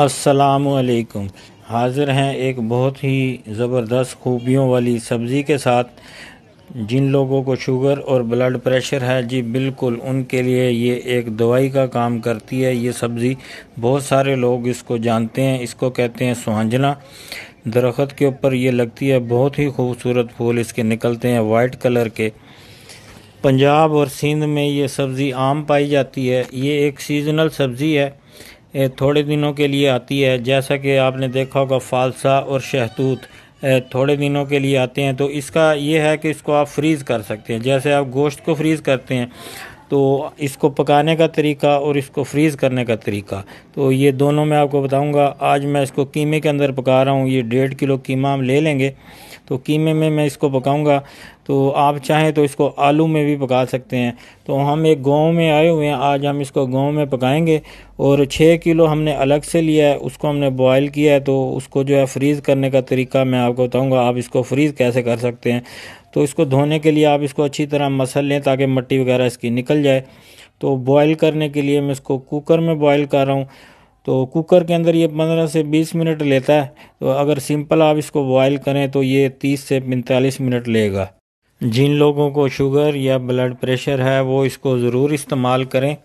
असलकुम हाजिर हैं एक बहुत ही ज़बरदस्त खूबियों वाली सब्ज़ी के साथ जिन लोगों को शुगर और ब्लड प्रेशर है जी बिल्कुल उनके लिए ये एक दवाई का काम करती है ये सब्ज़ी बहुत सारे लोग इसको जानते हैं इसको कहते हैं सुहांजना दरख्त के ऊपर ये लगती है बहुत ही खूबसूरत फूल इसके निकलते हैं वाइट कलर के पंजाब और सिंध में ये सब्ज़ी आम पाई जाती है ये एक सीजनल सब्ज़ी है थोड़े दिनों के लिए आती है जैसा कि आपने देखा होगा फालसा और शहतूत थोड़े दिनों के लिए आते हैं तो इसका ये है कि इसको आप फ्रीज़ कर सकते हैं जैसे आप गोश्त को फ्रीज़ करते हैं तो इसको पकाने का तरीका और इसको फ्रीज़ करने का तरीका तो ये दोनों मैं आपको बताऊंगा आज मैं इसको कीमे के अंदर पका रहा हूँ ये डेढ़ किलो कीमा हम ले लेंगे तो कीमे में मैं इसको पकाऊंगा तो आप चाहें तो इसको आलू में भी पका सकते हैं तो हम एक गांव में आए हुए हैं आज हम इसको गांव में पकाएंगे और छः किलो हमने अलग से लिया है उसको हमने बॉयल किया है तो उसको जो है फ्रीज़ करने का तरीका मैं आपको बताऊँगा आप इसको फ्रीज़ कैसे कर सकते हैं तो इसको धोने के लिए आप इसको अच्छी तरह मसल लें ताकि मट्टी वगैरह इसकी निकल जाए तो बॉयल करने के लिए मैं इसको कुकर में बॉयल कर रहा हूँ तो कुकर के अंदर ये 15 से 20 मिनट लेता है तो अगर सिंपल आप इसको बॉयल करें तो ये 30 से 45 मिनट लेगा जिन लोगों को शुगर या ब्लड प्रेशर है वो इसको ज़रूर इस्तेमाल करें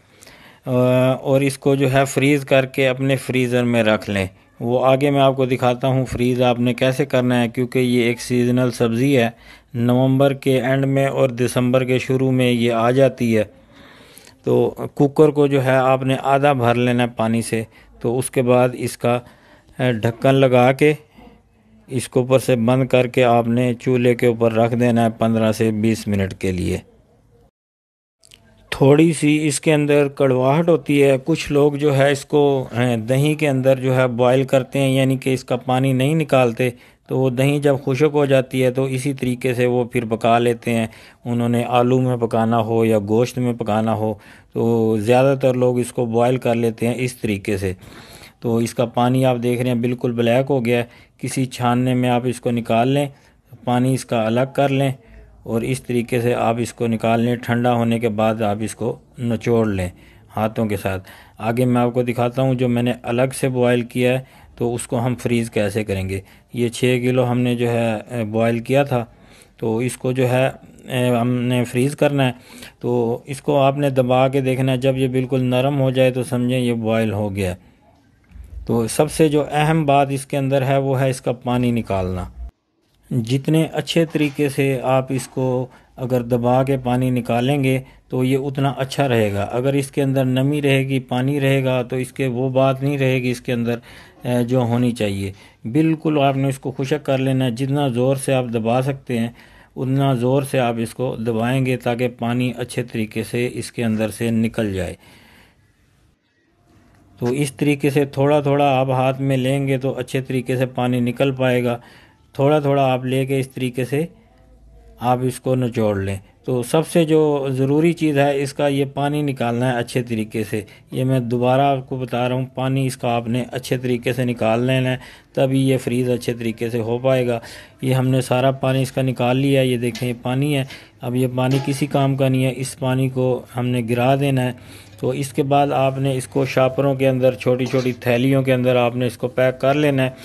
और इसको जो है फ्रीज़ करके अपने फ्रीज़र में रख लें वो आगे मैं आपको दिखाता हूँ फ्रीज़ आपने कैसे करना है क्योंकि ये एक सीज़नल सब्ज़ी है नवंबर के एंड में और दिसंबर के शुरू में ये आ जाती है तो कुकर को जो है आपने आधा भर लेना है पानी से तो उसके बाद इसका ढक्कन लगा के इसको ऊपर से बंद करके आपने चूल्हे के ऊपर रख देना है पंद्रह से बीस मिनट के लिए थोड़ी सी इसके अंदर कड़वाहट होती है कुछ लोग जो है इसको दही के अंदर जो है बॉयल करते हैं यानी कि इसका पानी नहीं निकालते तो वो दही जब खुशक हो जाती है तो इसी तरीके से वो फिर पका लेते हैं उन्होंने आलू में पकाना हो या गोश्त में पकाना हो तो ज़्यादातर लोग इसको बॉयल कर लेते हैं इस तरीके से तो इसका पानी आप देख रहे हैं बिल्कुल ब्लैक हो गया किसी छानने में आप इसको निकाल लें पानी इसका अलग कर लें और इस तरीके से आप इसको निकाल लें ठंडा होने के बाद आप इसको नचोड़ लें हाथों के साथ आगे मैं आपको दिखाता हूँ जो मैंने अलग से बॉयल किया है तो उसको हम फ्रीज़ कैसे करेंगे ये छः किलो हमने जो है बॉयल किया था तो इसको जो है हमने फ्रीज़ करना है तो इसको आपने दबा के देखना है जब ये बिल्कुल नरम हो जाए तो समझें ये बॉयल हो गया तो सबसे जो अहम बात इसके अंदर है वो है इसका पानी निकालना जितने अच्छे तरीके से आप इसको अगर दबा के पानी निकालेंगे तो ये उतना अच्छा रहेगा अगर इसके अंदर नमी रहेगी पानी रहेगा तो इसके वो बात नहीं रहेगी इसके अंदर जो होनी चाहिए बिल्कुल आपने इसको खुशक कर लेना जितना ज़ोर से आप दबा सकते हैं उतना ज़ोर से आप इसको दबाएंगे ताकि पानी अच्छे तरीके से इसके अंदर से निकल जाए तो इस तरीके से थोड़ा थोड़ा आप हाथ में लेंगे तो अच्छे तरीके से पानी निकल पाएगा थोड़ा थोड़ा आप लेके इस तरीके से आप इसको निचोड़ लें तो सबसे जो ज़रूरी चीज़ है इसका ये पानी निकालना है अच्छे तरीके से ये मैं दोबारा आपको बता रहा हूँ पानी इसका आपने अच्छे तरीके से निकाल लेना है तभी ये फ्रीज़ अच्छे तरीके से हो पाएगा ये हमने सारा पानी इसका निकाल लिया है ये देखें ये पानी है अब ये पानी किसी काम का नहीं है इस पानी को हमने गिरा देना है तो इसके बाद आपने इसको शापरों के अंदर छोटी छोटी थैलियों के अंदर आपने इसको पैक कर लेना है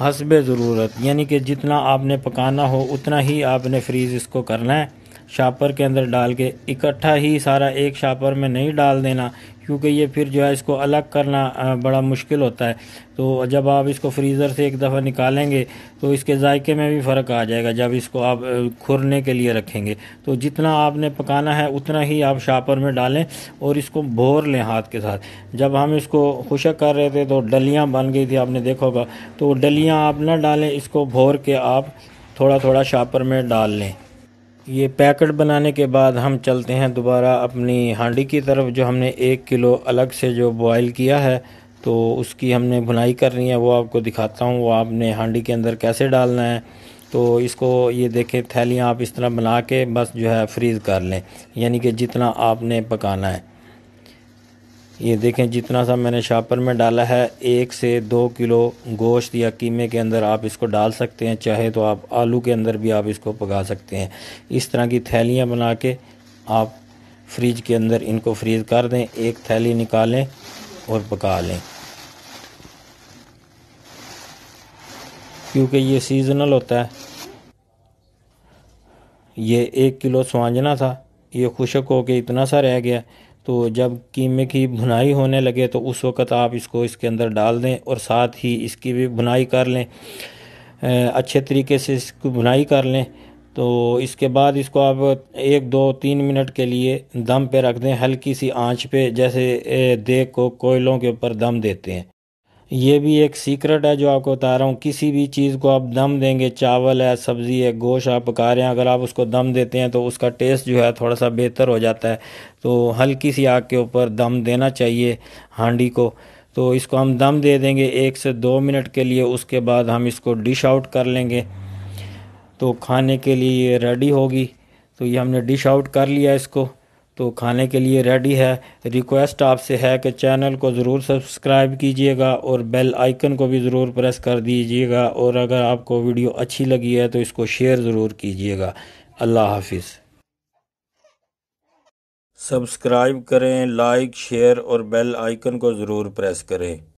हसब ज़रूरत यानी कि जितना आपने पकाना हो उतना ही आपने फ्रीज़ इसको करना है शापर के अंदर डाल के इकट्ठा ही सारा एक शापर में नहीं डाल देना क्योंकि ये फिर जो है इसको अलग करना बड़ा मुश्किल होता है तो जब आप इसको फ्रीज़र से एक दफ़ा निकालेंगे तो इसके जायके में भी फ़र्क आ जाएगा जब इसको आप खुरने के लिए रखेंगे तो जितना आपने पकाना है उतना ही आप शापर में डालें और इसको भोर लें हाथ के साथ जब हम इसको खुशक कर रहे थे तो डलियाँ बन गई थी आपने देखा होगा तो डलियाँ आप ना डालें इसको भोर के आप थोड़ा थोड़ा शापर में डाल लें ये पैकेट बनाने के बाद हम चलते हैं दोबारा अपनी हांडी की तरफ जो हमने एक किलो अलग से जो बॉईल किया है तो उसकी हमने भुनाई करनी है वो आपको दिखाता हूँ वो आपने हांडी के अंदर कैसे डालना है तो इसको ये देखें थैलियाँ आप इस तरह बना के बस जो है फ्रीज़ कर लें यानी कि जितना आपने पकाना है ये देखें जितना सा मैंने शापर में डाला है एक से दो किलो गोश्त या कीमे के अंदर आप इसको डाल सकते हैं चाहे तो आप आलू के अंदर भी आप इसको पका सकते हैं इस तरह की थैलियाँ बना के आप फ्रिज के अंदर इनको फ्रीज कर दें एक थैली निकालें और पका लें क्योंकि ये सीज़नल होता है ये एक किलो सवांजना था ये खुशक हो के इतना सा रह गया तो जब कीमे की भुनाई होने लगे तो उस वक़्त आप इसको इसके अंदर डाल दें और साथ ही इसकी भी भुनाई कर लें अच्छे तरीके से इसकी भुनाई कर लें तो इसके बाद इसको आप एक दो तीन मिनट के लिए दम पे रख दें हल्की सी आंच पे जैसे देख को कोयलों के ऊपर दम देते हैं ये भी एक सीक्रेट है जो आपको बता रहा हूँ किसी भी चीज़ को आप दम देंगे चावल है सब्ज़ी है गोश आप पका रहे हैं अगर आप उसको दम देते हैं तो उसका टेस्ट जो है थोड़ा सा बेहतर हो जाता है तो हल्की सी आग के ऊपर दम देना चाहिए हांडी को तो इसको हम दम दे देंगे एक से दो मिनट के लिए उसके बाद हम इसको डिश आउट कर लेंगे तो खाने के लिए ये रेडी होगी तो ये हमने डिश आउट कर लिया इसको तो खाने के लिए रेडी है रिक्वेस्ट आपसे है कि चैनल को ज़रूर सब्सक्राइब कीजिएगा और बेल आइकन को भी ज़रूर प्रेस कर दीजिएगा और अगर आपको वीडियो अच्छी लगी है तो इसको शेयर ज़रूर कीजिएगा अल्लाह हाफिज़ सब्सक्राइब करें लाइक शेयर और बेल आइकन को ज़रूर प्रेस करें